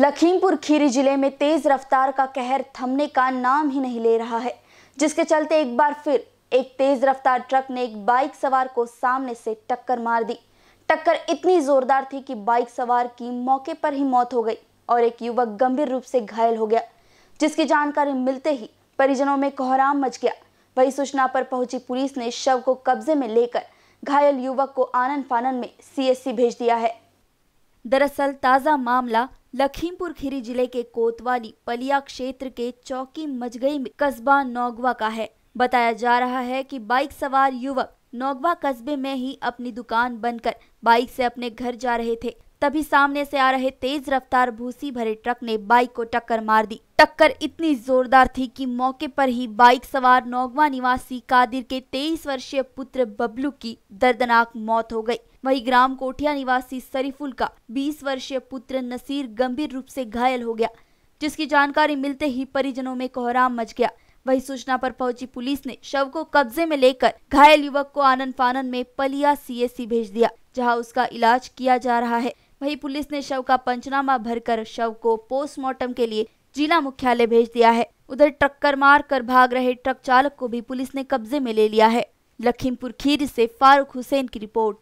लखीमपुर खीरी जिले में तेज रफ्तार का कहर थमने का नाम ही नहीं ले रहा है जिसके चलते एक बार फिर एक तेज रफ्तार ट्रक ने एक बाइक सवार को सामने से टक्कर मार दी टक्कर इतनी जोरदार थी कि बाइक सवार की मौके पर ही मौत हो गई और एक युवक गंभीर रूप से घायल हो गया जिसकी जानकारी मिलते ही परिजनों में कोहराम मच गया वही सूचना पर पहुंची पुलिस ने शव को कब्जे में लेकर घायल युवक को आनंद फानन में सीएससी भेज दिया है दरअसल ताज़ा मामला लखीमपुर खीरी जिले के कोतवाली पलिया क्षेत्र के चौकी मजगई में कस्बा नौगवा का है बताया जा रहा है कि बाइक सवार युवक नौगवा कस्बे में ही अपनी दुकान बंद कर बाइक से अपने घर जा रहे थे तभी सामने से आ रहे तेज रफ्तार भूसी भरे ट्रक ने बाइक को टक्कर मार दी टक्कर इतनी जोरदार थी कि मौके पर ही बाइक सवार नौगवा निवासी कादिर के 23 वर्षीय पुत्र बबलू की दर्दनाक मौत हो गई वहीं ग्राम कोठिया निवासी सरीफुल का 20 वर्षीय पुत्र नसीर गंभीर रूप से घायल हो गया जिसकी जानकारी मिलते ही परिजनों में कोहराम मच गया वही सूचना पर पहुंची पुलिस ने शव को कब्जे में लेकर घायल युवक को आनंद फानन में पलिया सी भेज दिया जहां उसका इलाज किया जा रहा है वहीं पुलिस ने शव का पंचनामा भरकर शव को पोस्टमार्टम के लिए जिला मुख्यालय भेज दिया है उधर टक्कर मार कर भाग रहे ट्रक चालक को भी पुलिस ने कब्जे में ले लिया है लखीमपुर खीरी से फारूक हुसैन की रिपोर्ट